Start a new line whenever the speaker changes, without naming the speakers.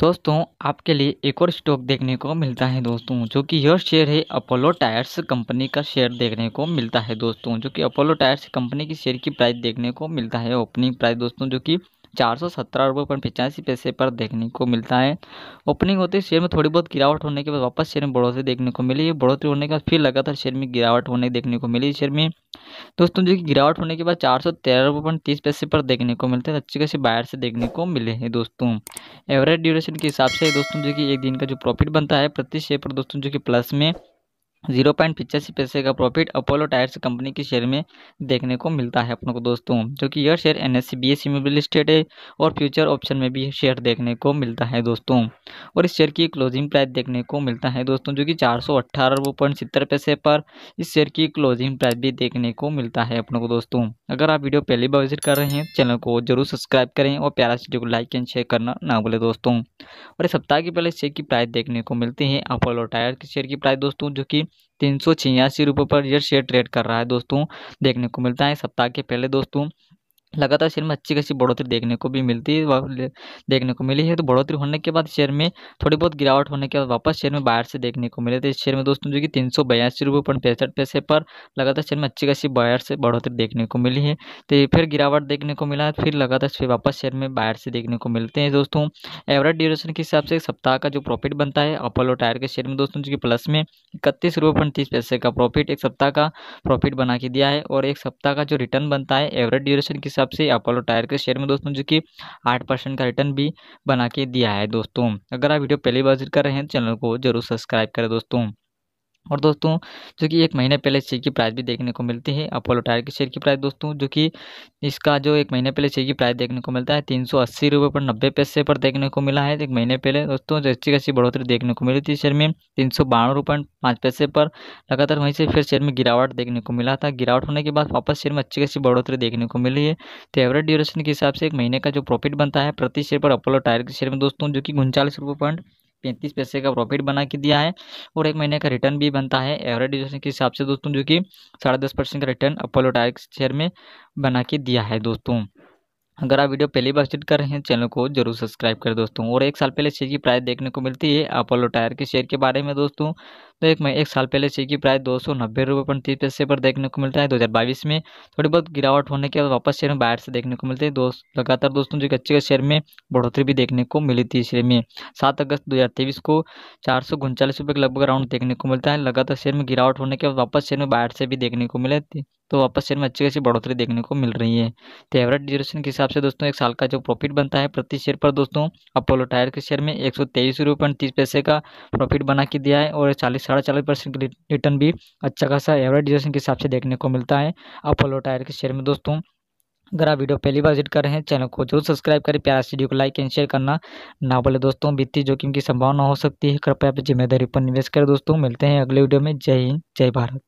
दोस्तों आपके लिए एक और स्टॉक देखने को मिलता है दोस्तों जो कि यह शेयर है अपोलो टायर्स कंपनी का शेयर देखने को मिलता है दोस्तों जो कि अपोलो टायर्स कंपनी की शेयर की प्राइस देखने को मिलता है ओपनिंग प्राइस दोस्तों जो कि चार सौ सत्रह रुपये पॉइंट पचासी पैसे पर देखने को मिलता है ओपनिंग होते शेयर में थोड़ी बहुत गिरावट होने के बाद वापस शेयर में बढ़ोतरी देखने को मिली बढ़ोतरी होने के बाद फिर लगातार शेयर में गिरावट होने देखने को मिली शेयर में दोस्तों जो कि गिरावट होने के बाद चार सौ तेरह रुपये पॉइंट तीस पैसे पर देखने को मिलते हैं अच्छी खासी बाहर से देखने को मिले हैं दोस्तों एवरेज ड्यूरेशन के हिसाब से दोस्तों जो कि एक दिन का जो प्रॉफिट बनता है प्रति शेयर पर दोस्तों जो कि प्लस में जीरो पॉइंट पिचासी पैसे का प्रॉफिट अपोलो टायर्स कंपनी के शेयर में देखने को मिलता है अपनों को दोस्तों जो कि यह शेयर एन एस सी में भी लिस्टेड है और फ्यूचर ऑप्शन में भी शेयर देखने को मिलता है दोस्तों और इस शेयर की क्लोजिंग प्राइस देखने को मिलता है दोस्तों जो कि चार सौ पैसे पर इस शेयर की क्लोजिंग प्राइस भी देखने को मिलता है अपनों को दोस्तों अगर आप वीडियो पहली बार विजिट कर रहे हैं चैनल को जरूर सब्सक्राइब करें और प्यारा वीडियो को लाइक एंड शेयर करना ना भूलें दोस्तों और इस सप्ताह के पहले शेयर की प्राइस देखने को मिलती है अपोलो टायर के शेयर की प्राइस दोस्तों जो कि तीन सौ छियासी रुपये पर यह शेयर ट्रेड कर रहा है दोस्तों देखने को मिलता है सप्ताह के पहले दोस्तों लगातार शेयर में अच्छी खासी बढ़ोतरी देखने को भी मिलती है देखने को मिली है तो बढ़ोतरी होने के बाद शेयर में थोड़ी बहुत गिरावट होने के बाद वापस शेयर में बाहर से देखने को मिले थे तो इस शेयर में दोस्तों जो कि तीन सौ बयासी रुपये पॉइंट पैंसठ पैसे पर लगातार शेयर में अच्छी खासी बाहर से बढ़ोतरी देखने को मिली है तो फिर गिरावट देखने को मिला फिर लगातार फिर वापस शेयर में बाहर से देखने को मिलते हैं दोस्तों एवरेज ड्यूरेशन के हिसाब से सप्ताह का जो प्रॉफिट बनता है अपोलो टायर के शेयर में दोस्तों जो कि प्लस में इकतीस रुपये पॉइंट तीस पैसे का प्रॉफिट एक सप्ताह का प्रॉफिट बना के दिया है और एक सप्ताह का जो रिटर्न बनता है एवरेज ड्यूरेशन के हिसाब हिसाब से अपोलो टायर के शेयर में दोस्तों जो कि आठ परसेंट का रिटर्न भी बना के दिया है दोस्तों अगर आप वीडियो पहली बार कर रहे हैं तो चैनल को जरूर सब्सक्राइब करें दोस्तों और दोस्तों जो कि एक महीने पहले शेयर की प्राइस भी देखने को मिलती है अपोलो टायर के शेयर की प्राइस दोस्तों जो कि इसका जो एक महीने पहले शेयर की प्राइस देखने को मिलता है तीन सौ अस्सी रुपये पर नब्बे पैसे पर देखने को मिला है एक महीने पहले दोस्तों जो अच्छी खासी बढ़ोतरी देखने को मिली थी शेयर में तीन सौ बावन रुपये पाँच पैसे पर लगातार वहीं से फिर शेयर में गिरावट देखने को मिला था गिरावट होने के बाद वापस शेयर में अच्छी खासी बढ़ोतरी देखने को मिली है तो एवरेज ड्यूरेशन के हिसाब से एक महीने का जो प्रॉफिट बनता है प्रति शेयर पर अपोलो टायर के शेयर में दोस्तों जो कि उनचालीस रुपये पॉइंट पैंतीस पैसे का प्रॉफिट बना के दिया है और एक महीने का रिटर्न भी बनता है एवरेज के हिसाब से दोस्तों जो कि साढ़े दस परसेंट का रिटर्न अपोलो टायर शेयर में बना के दिया है दोस्तों अगर आप वीडियो पहली बार विजिट कर रहे हैं चैनल को जरूर सब्सक्राइब करें दोस्तों और एक साल पहले शेयर की प्राइस देखने को मिलती है अपोलो टायर के शेयर के बारे में दोस्तों तो एक एक साल पहले से की प्राइस दो सौ नब्बे रुपये पैंतीस तीस पैसे पर देखने को मिलता है दो हज़ार बाईस में थोड़ी बहुत गिरावट होने के बाद वापस शेयर में बाहर से देखने को मिलते हैं दोस्त लगातार दोस्तों जो कच्चे के शेयर में बढ़ोतरी भी देखने को मिली थी शेयर में सात अगस्त दो हज़ार तेईस को चार सौ उनचालीस रुपये के लगभग राउंड देखने को मिलता है लगातार शेयर में गिरावट होने के बाद वापस शेयर में बाहर से भी देखने को मिले तो वापस शेयर में अच्छी खासी बढ़ोतरी देखने को मिल रही है तो एवरेज ड्यूरेशन के हिसाब से दोस्तों एक साल का जो प्रॉफिट बनता है प्रति शेयर पर दोस्तों अपोलो टायर के शेयर में एक सौ तेईस रुपये तीस पैसे का प्रॉफिट बना के दिया है और चालीस साढ़े चालीस परसेंट रिटर्न भी अच्छा खासा एवरेज डिजेशन के हिसाब से देखने को मिलता है अपोलो टायर के शेयर में दोस्तों अगर आप वीडियो पहली बार विजिट कर रहे हैं चैनल को जरूर सब्सक्राइब करें प्यारा वीडियो को लाइक एंड शेयर करना ना बोले दोस्तों वित्तीय जोखिम की संभावना हो सकती है कृपया अपनी जिम्मेदारी पर निवेश करें दोस्तों मिलते हैं अगले वीडियो में जय हिंद जय भारत